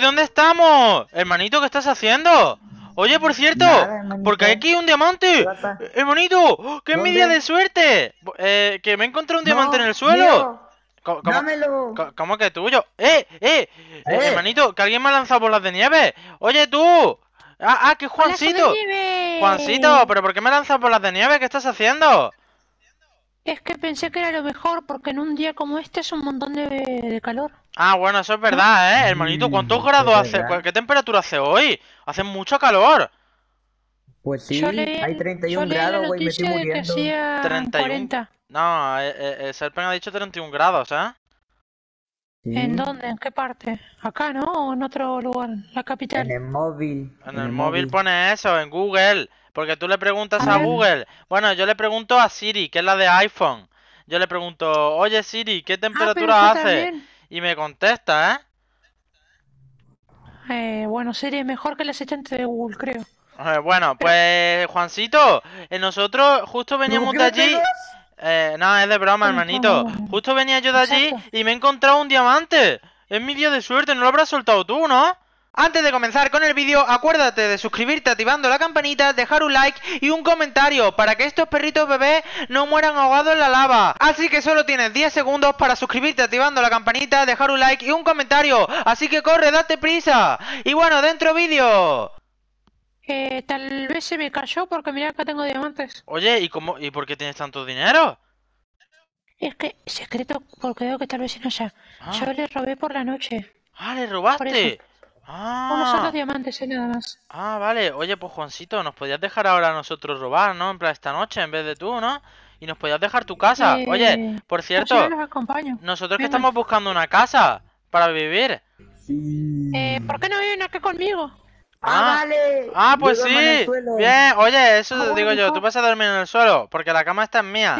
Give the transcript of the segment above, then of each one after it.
¿Dónde estamos? Hermanito, ¿qué estás haciendo? Oye, por cierto, porque hay aquí un diamante. Hermanito, ¡oh, qué media de suerte. Eh, que me encontré un diamante en el suelo. ¿Cómo, Dámelo. ¿cómo, que tuyo? ¡Eh eh! ¡Eh, eh, Hermanito, que alguien me ha lanzado bolas de nieve. Oye, tú. Ah, ¿qué ah, que Juancito. Juancito, pero ¿por qué me lanzado bolas de nieve? ¿Qué estás haciendo? Es que pensé que era lo mejor, porque en un día como este es un montón de calor. Ah, bueno, eso es verdad, ah, ¿eh? Hermanito, ¿cuántos grados hace? ¿Qué temperatura hace hoy? Hace mucho calor. Pues sí, hay 31 grados, güey, me estoy No, eh, eh, eh, Serpen ha dicho 31 grados, ¿eh? ¿En dónde? ¿En qué parte? ¿Acá, no? en otro lugar? ¿La capital? En el móvil. En, el, móvil, pone eso, en Google. Porque tú le preguntas a, Google. Bueno, yo le pregunto a Siri, que es la de iPhone. Yo le pregunto, oye Siri, ¿qué ah, temperatura ah, hace? y me contesta, ¿eh? Eh, bueno, sería mejor que el asistente de Google, creo. Eh, bueno, pues Juancito, eh, nosotros justo veníamos de allí. Eh, no, es de broma, hermanito. Justo venía yo de allí y me he encontrado un diamante. Es mi día de suerte, no lo habrás soltado tú, ¿no? Antes de comenzar con el vídeo, acuérdate de suscribirte activando la campanita, dejar un like y un comentario para que estos perritos bebés no mueran ahogados en la lava. Así que solo tienes 10 segundos para suscribirte activando la campanita, dejar un like y un comentario. Así que corre, date prisa. Y bueno, dentro vídeo. Eh, tal vez se me cayó porque mira que tengo diamantes. Oye, ¿y cómo y por qué tienes tanto dinero? Es que secreto, porque veo que tal vez no sea. Ah. Yo le robé por la noche. Ah, le robaste. Ah. diamantes, y nada más. Ah, vale. Oye, pues Juancito, nos podías dejar ahora nosotros robar, ¿no? En plan, esta noche en vez de tú, ¿no? Y nos podías dejar tu casa. Eh, oye, por pues cierto, nosotros que estamos buscando una casa para vivir. Sí. Eh, ¿Por qué no viven aquí conmigo? Ah, ah, vale. Ah, pues sí. Bien, oye, eso te ah, digo yo, tú vas a dormir en el suelo, porque la cama está en mía.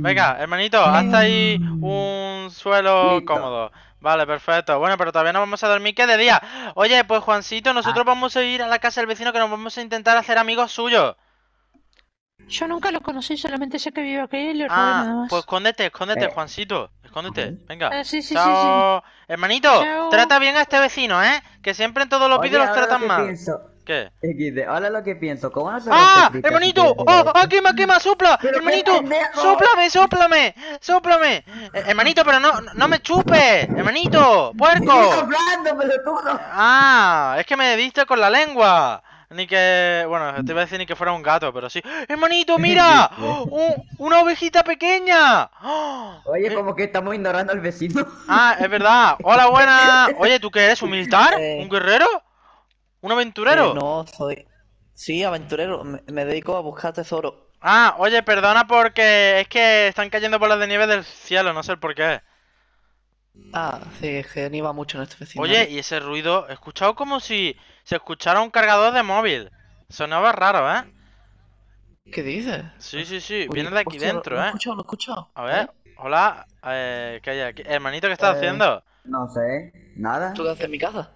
Venga, hermanito, hasta ahí un suelo cómodo. Vale, perfecto. Bueno, pero todavía no vamos a dormir, que de día. Oye, pues Juancito, nosotros ah. vamos a ir a la casa del vecino que nos vamos a intentar hacer amigos suyos. Yo nunca los conocí, solamente sé que vive aquí y le ah, nada más. Pues escóndete, escóndete, eh. Juancito. Escóndete, venga. Eh, sí, sí, Sí, Hermanito, trata bien a este vecino, ¿eh? Que siempre en todos los vídeos los tratan mal. Pienso. ¿Qué? Dice, Hola lo que pienso. ¿Cómo ¡Ah! ¡Hermanito! ¡Oh! ¡Ah! ¡Quema, quema! ¡Sopla! ¡Hermanito! ¡Sóplame, sóplame! sóplame súplame. Eh, hermanito, pero no, no me chupes. ¡Hermanito! ¡Puerco! soplando, ¡Ah! Es que me diste con la lengua. Ni que. Bueno, te iba a decir ni que fuera un gato, pero sí. ¡Hermanito, mira! ¡Una ovejita pequeña! Oye, eh, como que estamos ignorando al vecino. Ah, es verdad. ¡Hola, buena! Oye, ¿tú qué eres? ¿Un militar? Eh. ¿Un guerrero? ¿Un aventurero? no, soy... Sí, aventurero. Me, dedico a buscar tesoro. Ah, oye, perdona porque es que están cayendo bolas de nieve del cielo, no sé por qué. Ah, sí, es que nieva mucho en este vecino Oye, y ese ruido, he escuchado como si se escuchara un cargador de móvil. Sonaba raro, ¿eh? ¿Qué dices? Sí, sí, sí, viene de aquí dentro, ¿eh? Lo he escuchado, lo he escuchado. A ver, hola, eh, ¿qué hay aquí? Hermanito, ¿qué estás eh, haciendo? No sé, nada. ¿Tú qué haces en mi casa?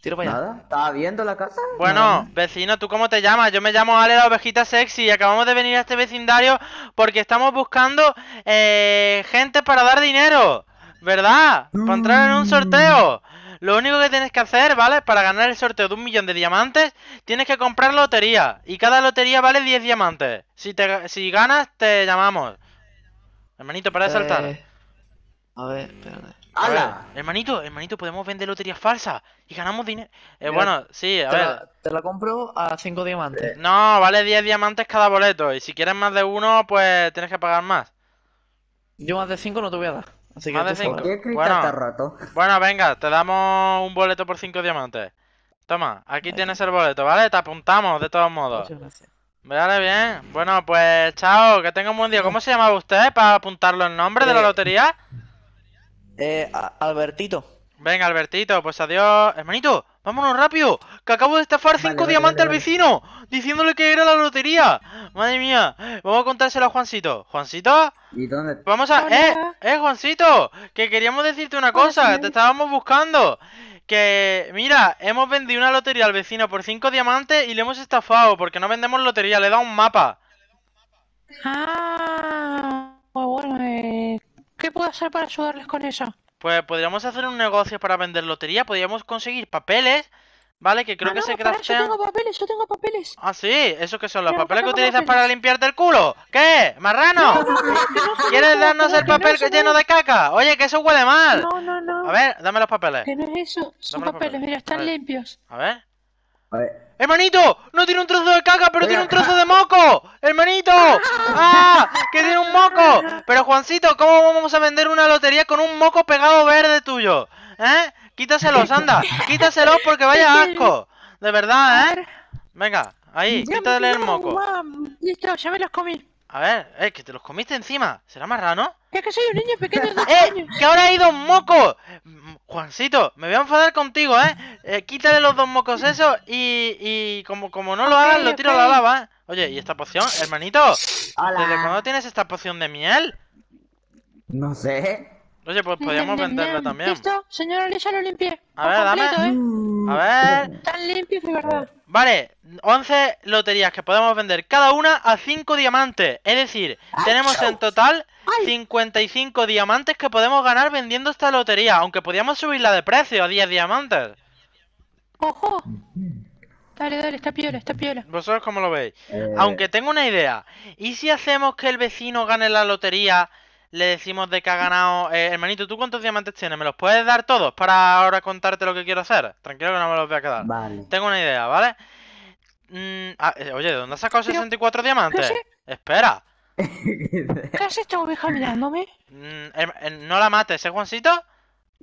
Tiro estaba viendo la casa. Bueno, vecino, ¿tú cómo te llamas? Yo me llamo Ale la Ovejita Sexy y acabamos de venir a este vecindario porque estamos buscando eh, gente para dar dinero, ¿verdad? Para entrar en un sorteo. Lo único que tienes que hacer, ¿vale? Para ganar el sorteo de un millón de diamantes, tienes que comprar lotería. Y cada lotería vale 10 diamantes. Si, te, si ganas, te llamamos. Hermanito, para de eh, saltar. A ver, espérate. ¡Hala! Hermanito, hermanito, podemos vender loterías falsas y ganamos dinero. Eh, bueno, sí, a ver. te la compro a 5 diamantes. Eh, no, vale 10 diamantes cada boleto. Y si quieres más de uno, pues tienes que pagar más. Yo más de 5 no te voy a dar. Así que de Bueno, venga, te damos un boleto por 5 diamantes. Toma, aquí tienes el boleto, ¿vale? Te apuntamos de todos modos. Muchas Vale, bien. Bueno, pues chao, que tenga un buen día. ¿Cómo se llamaba usted para apuntarlo el nombre de la eh, lotería? Eh, Albertito. Venga, Albertito, pues adiós. Hermanito, vámonos rápido, que acabo de estafar cinco diamantes al vecino, diciéndole que era la lotería. Madre mía, vamos a contárselo a Juancito. ¿Juancito? ¿Y dónde? Vamos a... ¡Eh! ¡Eh, Juancito! Que queríamos decirte una cosa, te estábamos buscando. Que, mira, hemos vendido una lotería al vecino por cinco diamantes y le hemos estafado, porque no vendemos lotería, le da un mapa. Ah, pues bueno, puedo hacer para ayudarles con eso? Pues podríamos hacer un negocio para vender lotería, podríamos conseguir papeles, ¿vale? Que creo que ah, se craftean. yo tengo papeles, yo tengo papeles. Ah, sí, ¿eso que son? ¿Los papeles que utilizas para limpiarte el culo? ¿Qué? ¡Marrano! ¿Quieres darnos el papel que lleno de caca? Oye, que eso huele mal. No, no, no. A ver, dame los papeles. Que no es eso, son papeles. mira, están limpios. A ver. ¡Hermanito! ¡No tiene un trozo de caca, pero tiene un trozo de moco! ¡Hermanito! ¡Ah! ¡Que tiene un moco! Pero Juancito, ¿cómo vamos a vender una lotería con un moco pegado verde tuyo? ¿Eh? Quítaselos, anda. Quítaselos porque vaya asco. De verdad, ¿eh? Venga, ahí, quítale el moco. Listo, ya me los comí. A ver, es eh, que te los comiste encima. ¿Será más raro, no? Es que soy un niño pequeño ¡Eh! ¡Que ahora hay dos mocos! Juancito, me voy a enfadar contigo, ¿eh? ¿eh? quítale los dos mocos esos y, y como, como no lo hagas, lo tiro a la lava. ¿eh? Oye, ¿y esta poción, hermanito? ¿Desde cuándo tienes esta poción de miel? No sé. Oye, pues podríamos venderla también. ¿Listo? Señora lo limpié. A ver, dame. ¿eh? A ver. Tan limpio, de verdad. Vale, 11 loterías que podemos vender cada una a 5 diamantes. Es decir, tenemos en total 55 diamantes que podemos ganar vendiendo esta lotería, aunque podíamos subirla de precio a 10 diamantes. ¡Ojo! Dale, dale, está piola, está piola. ¿Vosotros cómo lo veis? Eh. Aunque tengo una idea. ¿Y si hacemos que el vecino gane la lotería? Le decimos de que ha ganado... Eh, hermanito, ¿tú cuántos diamantes tienes? ¿Me los puedes dar todos para ahora contarte lo que quiero hacer? Tranquilo que no me los voy a quedar. Tengo una idea, ¿vale? Mm, ah, eh, oye, ¿de dónde has sacado 64 diamantes? Espera. ¿Qué has hecho, oveja, mirándome? Mm, eh, eh, no la mates, ¿eh, Juancito?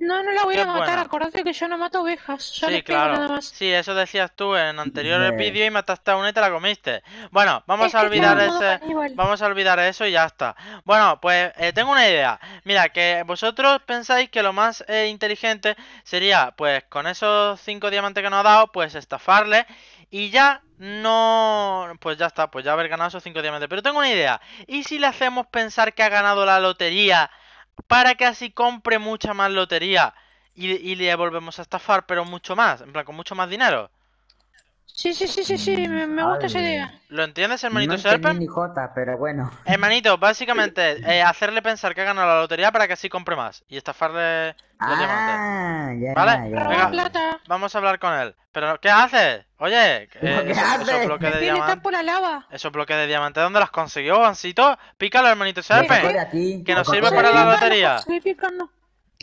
No, no la voy a matar. Acuérdate que yo no mato ovejas. Yo sí, claro. Nada más. Sí, eso decías tú en anterior vídeo y mataste a una y te la comiste. Bueno, vamos a olvidar ese, vamos a olvidar eso y ya está. Bueno, pues eh, tengo una idea. Mira, que vosotros pensáis que lo más inteligente sería, pues, con esos cinco diamantes que nos ha dado, pues, estafarle y ya no... Pues ya está, pues ya haber ganado esos 5 diamantes. Pero tengo una idea. ¿Y si le hacemos pensar que ha ganado la lotería para que así compre mucha más lotería? Y, y le volvemos a estafar, pero mucho más, en plan, con mucho más dinero. Sí, sí, sí, sí, sí, mm, me, gusta esa idea. ¿Lo entiendes, hermanito no Sherpa? ni jota, pero bueno. Hermanito, básicamente, eh, hacerle pensar que ha ganado la lotería para que así compre más y estafarle de ah, diamantes. ¿Vale? vamos a hablar con él. ¿Pero qué haces? Oye, eh, Esos bloques de diamantes. de diamantes, ¿dónde los consiguió, Juancito? Pícalo, hermanito Serpen, Que nos sirve para la lotería.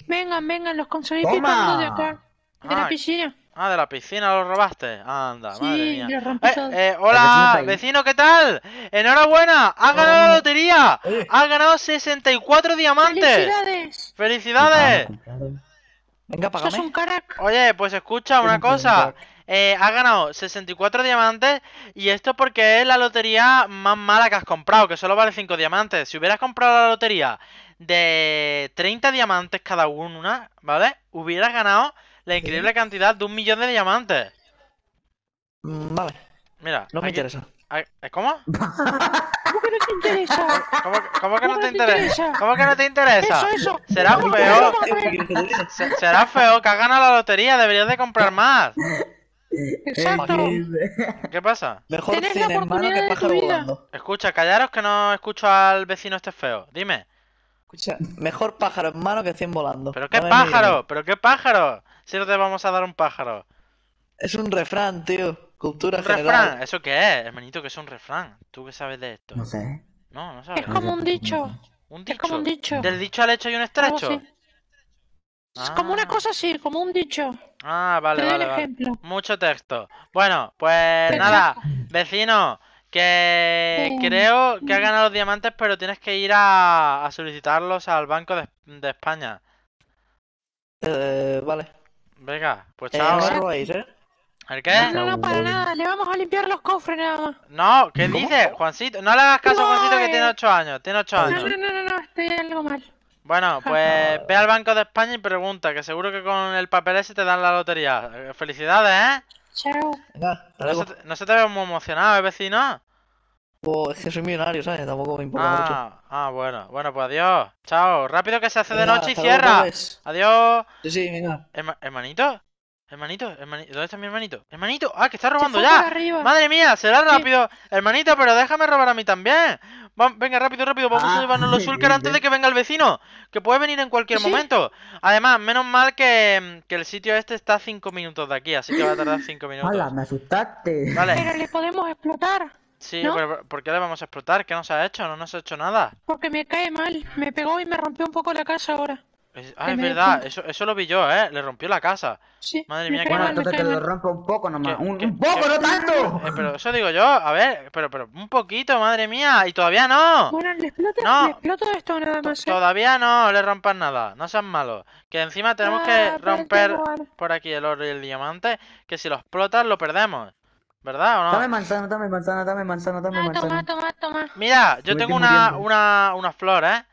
Vengan, vengan, los conseguí picando de acá, de la piscina. Ah, de la piscina lo robaste. Anda, madre mía. Eh, eh hola, vecino, ¿qué tal? Enhorabuena, has ganado la lotería. Eh. Has ganado 64 diamantes. Felicidades. Felicidades. Venga, Un carac? Oye, pues escucha una cosa. Eh, has ganado 64 diamantes y esto porque es la lotería más mala que has comprado, que solo vale 5 diamantes. Si hubieras comprado la lotería de 30 diamantes cada una, ¿vale? Hubieras ganado la increíble cantidad de un millón de diamantes. Mm, vale. Mira. No me interesa. ¿eh, ¿Cómo? ¿Cómo que no te interesa? ¿Cómo, cómo que no te interesa? cómo que no te interesa cómo que no te interesa? Eso, eso. Será feo. Será feo que has la lotería, deberías de comprar más. Exacto. ¿Qué pasa? Mejor la oportunidad que de Escucha, callaros que no escucho al vecino este feo. Dime. Escucha, mejor pájaro en mano que 100 volando. ¿Pero qué pájaro? ¿Pero qué pájaro? si no te vamos a dar un pájaro. Es un refrán, tío. Cultura ¿Un general. refrán? ¿Eso qué es, hermanito? Que es un refrán. ¿Tú qué sabes de esto? No sé. No, no sabes. Es como un dicho. ¿Un dicho? Es como un dicho. ¿Del dicho al hecho hay un estrecho? Es como una ah. cosa así, como un dicho. Ah, vale, ejemplo. Mucho texto. Bueno, pues nada, vecino, que creo que has ganado los diamantes, pero tienes que ir a, solicitarlos al Banco de, de España. Eh, vale. Venga, pues eh, chao. ¿eh? ¿El qué? No, no, para nada, le vamos a limpiar los cofres nada más. No, ¿qué dices, Juancito? No le hagas caso a Juancito que eh. tiene 8 años, tiene ocho años. No, no, no, no, estoy algo mal. Bueno, pues ve al Banco de España y pregunta, que seguro que con el papel ese te dan la lotería. Eh, felicidades, ¿eh? Chao. No, se, te, ve muy emocionado, ¿eh, vecino? Es que soy millonario, ¿sabes? Tampoco me importa ah, Ah, bueno. Bueno, pues adiós. Chao. Rápido que se hace de noche y cierra. Pues. Adiós. Sí, sí, venga. hermanito. Hermanito, ¿dónde está mi hermanito? Hermanito, ah, que está robando ya. Madre mía, será rápido. Hermanito, pero déjame robar a mí también. venga, rápido, rápido, vamos a ah, llevarnos los Sulker antes de que venga el vecino, que puede venir en cualquier momento. Además, menos mal que, el sitio este está a 5 minutos de aquí, así que va a tardar 5 minutos. ¡Hala, me asustaste. Vale. Pero le podemos explotar. Sí, pero ¿por qué le vamos a explotar? ¿Qué nos ha hecho? No nos ha hecho nada. Porque me cae mal. Me pegó y me rompió un poco la casa ahora. Es... Ah, es verdad. Eso, eso lo vi yo, ¿eh? Le rompió la casa. Sí. Madre mía, qué mal. Entonces te lo rompo un poco nomás. un, poco, no tanto. Eh, pero eso digo yo. A ver, pero, pero un poquito, madre mía. Y todavía no. Bueno, le exploto, no. esto más. ¿eh? Todavía no le rompas nada. No seas malo. Que encima tenemos ah, que romper por aquí el oro y el diamante. Que si lo explotas, lo perdemos. ¿Verdad o no? Dame manzana, dame manzana, dame manzana, dame ah, manzana. Toma, toma, toma. Mira, yo tengo una, una, una flor, ¿eh?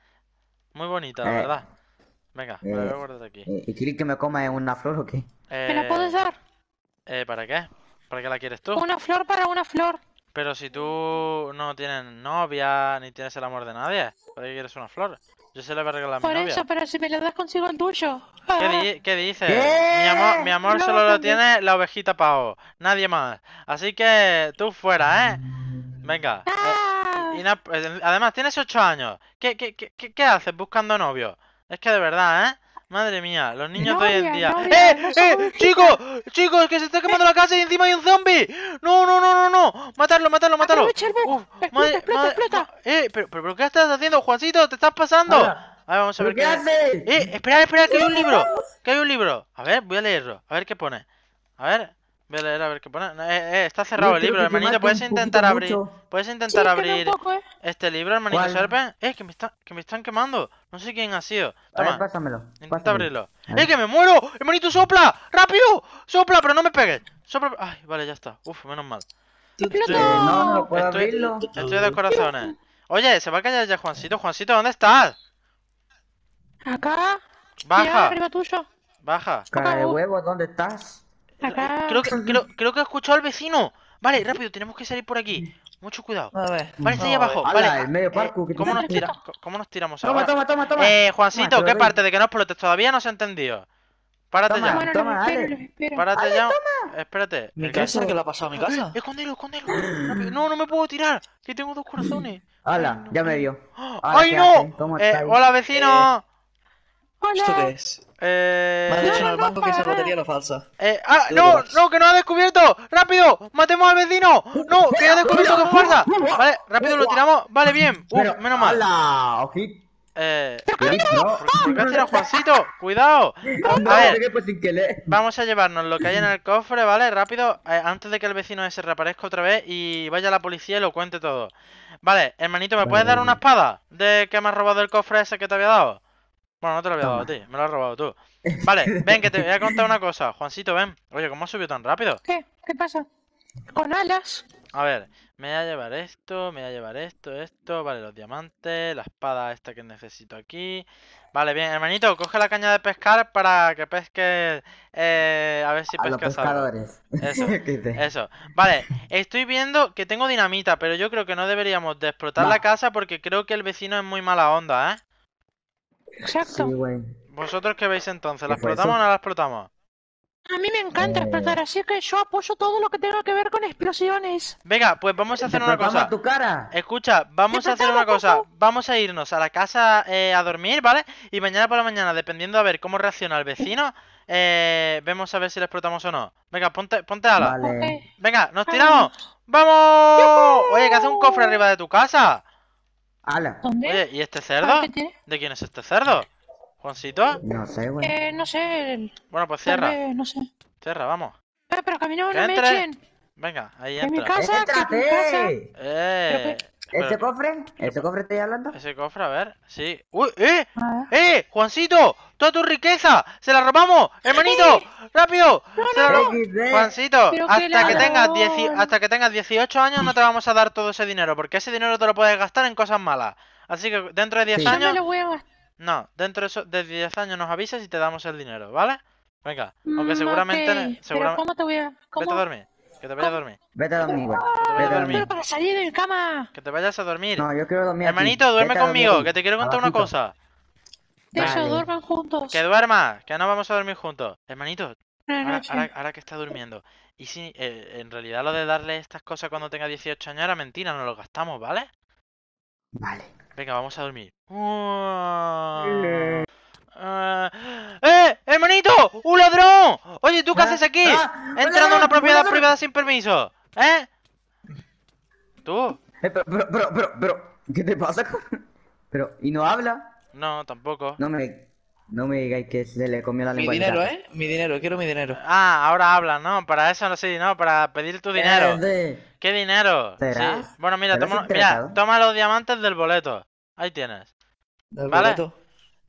Muy bonita, la verdad. Venga, eh, me voy a eh, guardar aquí. Eh, ¿Y quieres que me coma una flor o qué? Eh, ¿Me la eh, puedes dar? Eh, ¿para qué? ¿Para qué la quieres tú? Una flor para una flor. Pero si tú no tienes novia ni tienes el amor de nadie, ¿por qué quieres una flor? Yo se la voy a regalar a mi Por eso, pero si me lo das consigo el tuyo. ¿Qué, ah. dices? Mi amor, mi amor solo lo tiene la ovejita Pau, nadie más. Así que tú fuera, ¿eh? Venga. Ah. Eh, pues, además, tienes ocho años. ¿Qué, qué haces buscando novio? Es que de verdad, ¿eh? Madre mía, los niños de hoy en día. ¡Eh! ¡Eh! ¡Chicos! ¡Chicos! ¡Que se está quemando eh. la casa y encima hay un zombie! ¡No, no, no, no, no! ¡Matarlo, matarlo, matarlo! madre, explota, explota! ¡Eh! Pero, pero, ¿qué estás haciendo, Juancito? ¡Te estás pasando! A ver, vamos a ver qué. ¡Eh! ¡Espera, espera! ¡Que hay un libro! ¡Que hay un libro! A ver, voy a leerlo. A ver qué pone. A ver. Voy a leer a ver qué pone. eh, eh, está cerrado el libro, hermanito. Puedes intentar abrir. Puedes intentar abrir este libro, hermanito Serpen. Eh, que me, está, que me están quemando. No sé quién ha sido. Toma. pásamelo. Intenta abrirlo. ¡Eh, que me muero! ¡Hermanito, sopla! ¡Rápido! ¡Sopla, pero no me pegues! ¡Sopla! ¡Ay, vale, ya está! Uf, menos mal. Estoy, eh, no, no puedo abrirlo. Estoy de corazones. Oye, se va a callar ya Juancito. Juancito, ¿dónde estás? Acá. Baja. Arriba tuyo. Baja. Cara de huevo, ¿dónde estás? Creo que, he escuchado al vecino. Vale, rápido, tenemos que salir por aquí. Mucho cuidado. A ver. Vale, ahí abajo. Eh, vale. Eh, ¿cómo, nos ¿Cómo nos tiramos ahora? Toma, toma, toma, eh, Juancito, ¿qué parte de que no explotes? Todavía no se ha entendido. Párate ya. toma, Párate ya. Espérate. ¿Mi eh, casa? ¿Qué le ha pasado a mi casa? Escondelo, escondelo. No, no me puedo tirar. Que tengo dos corazones. Hala, ya me dio. ¡Ay, no! hola, vecino. ¿Esto eh, qué es? Eh... Me han dicho en el banco que esa batería lo falsa. Eh, ah, no, no, que no ha descubierto. Rápido, matemos al vecino. No, que ha descubierto que es falsa. Vale, rápido lo tiramos. Vale, bien. Uf, menos mal. Hola, eh, ¿Por qué Juancito? ¡Cuidado! A vamos a llevarnos lo que hay en el cofre, ¿vale? Rápido, eh, antes de que el vecino ese reaparezca otra vez y vaya a la policía y lo cuente todo. Vale, hermanito, ¿me puedes dar una espada de que me has robado el cofre ese que te había dado? Bueno, no te lo había dado a ti, me lo has robado tú. Vale, ven que te voy a contar una cosa. Juancito, ven. Oye, ¿cómo has subido tan rápido? ¿Qué? ¿Qué pasa? Con alas. A ver, me voy a llevar esto, me voy a llevar esto, esto. Vale, los diamantes, la espada esta que necesito aquí. Vale, bien, hermanito, coge la caña de pescar para que pesque. Eh, a ver si a los pescadores. Eso, eso. Vale, estoy viendo que tengo dinamita, pero yo creo que no deberíamos de explotar la casa porque creo que el vecino es muy mala onda, ¿eh? Exacto. ¿Vosotros qué veis entonces? ¿La explotamos o no la explotamos? A mí me encanta eh. explotar, así que yo apoyo todo lo que tenga que ver con explosiones. Venga, pues vamos a hacer una cosa. Escucha, vamos a hacer una cosa. Vamos a irnos a la casa eh, a dormir, ¿vale? Y mañana por la mañana, dependiendo a ver cómo reacciona el vecino, eh, vemos a ver si la explotamos o no. Venga, ponte, ponte ala. Venga, nos tiramos. ¡Vamos! Oye, que hace un cofre arriba de tu casa. ¿Dónde? ¿y este cerdo? ¿De quién es este cerdo? ¿Juancito? No sé, güey. Eh, no sé. Bueno, pues cierra. no sé. Cierra, vamos. Eh, pero camino, no me echen. Venga, ahí entra. En mi casa, en mi casa. Eh. Pues, ¿Ese cofre? ¿Ese cofre estoy hablando? Ese cofre, a ver, sí. ¡Uy! ¡Eh! ¡Eh! ¡Juancito! ¡Toda tu riqueza! ¡Se la robamos! ¡Hermanito! ¡Rápido! Juancito, hasta que, tengas 18 años no te vamos a dar todo ese dinero, porque ese dinero te lo puedes gastar en cosas malas. Así que dentro de 10 años... No, dentro de, 10 años nos avisas y te damos el dinero, ¿vale? Venga, aunque mm, seguramente... ¿Cómo te voy a...? ¿Cómo? Vete a dormir. Que te vayas a dormir. Vete a dormir, ah, Vete a dormir. para salir del cama. Que te vayas a dormir. No, yo quiero dormir. Hermanito, duerme conmigo, que te quiero contar una cosa. que Eso, duerman juntos. Que duerma, que no vamos a dormir juntos. Hermanito, ahora, que está durmiendo. Y si eh, en realidad lo de darle estas cosas cuando tenga 18 años era mentira, no lo gastamos, ¿vale? Vale. Venga, vamos a dormir. ¡Un ladrón! Oye, ¿tú qué ah, haces aquí? Ah, Entrando a una propiedad privada sin permiso. ¿Eh? ¿Tú? Eh, pero, pero, pero, pero, ¿qué te pasa? Pero, ¿y no habla? No, tampoco. No me, no me digáis que se le comió la lengua. Mi dinero, ¿eh? Mi dinero, quiero mi dinero. Ah, ahora habla, no, para eso no sé, no, para pedir tu eh, dinero. ¿Qué dinero? Bueno, mira, toma, mira, toma los diamantes del boleto. Ahí tienes. Del boleto.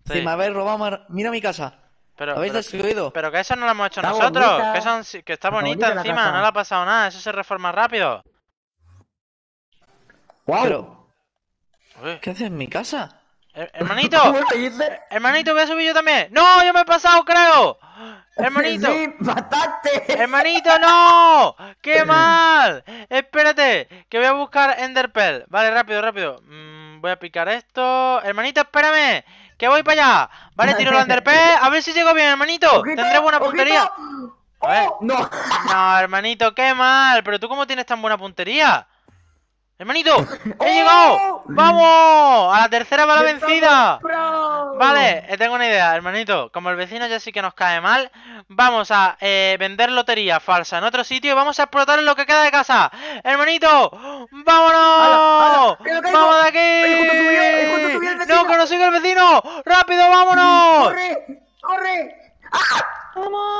Sí. Si me habéis robado, mira mi casa. Pero, ¿Habéis Pero que eso no lo hemos hecho nosotros. Que, está bonita, encima, no le ha pasado nada. Eso se reforma rápido. ¡Guau! ¿Qué haces en mi casa? hermanito, hermanito, voy a subir yo también. No, yo me he pasado, creo. Hermanito, sí, hermanito, no. Qué mal. Espérate, que voy a buscar Enderpearl. Vale, rápido, rápido. Mm, voy a picar esto. Hermanito, espérame. ¡Que voy para allá! Vale, tiro el underpass A ver si llego bien, hermanito. Tendré buena puntería. Oh, no. no, hermanito, qué mal. Pero tú, ¿cómo tienes tan buena puntería? ¡Hermanito! ¡He llegado! ¡Oh! ¡Vamos! ¡A la tercera bala vencida! Vale, eh, tengo una idea, hermanito. Como el vecino ya sí que nos cae mal, vamos a eh, vender lotería falsa en otro sitio vamos a explotar lo que queda de casa. ¡Hermanito! ¡Vámonos! ¡Ala, vamos de aquí! ¡No, que no el vecino! ¡Rápido, vámonos! ¡Corre! ¡Corre! ¡Ah! ¡Vamos!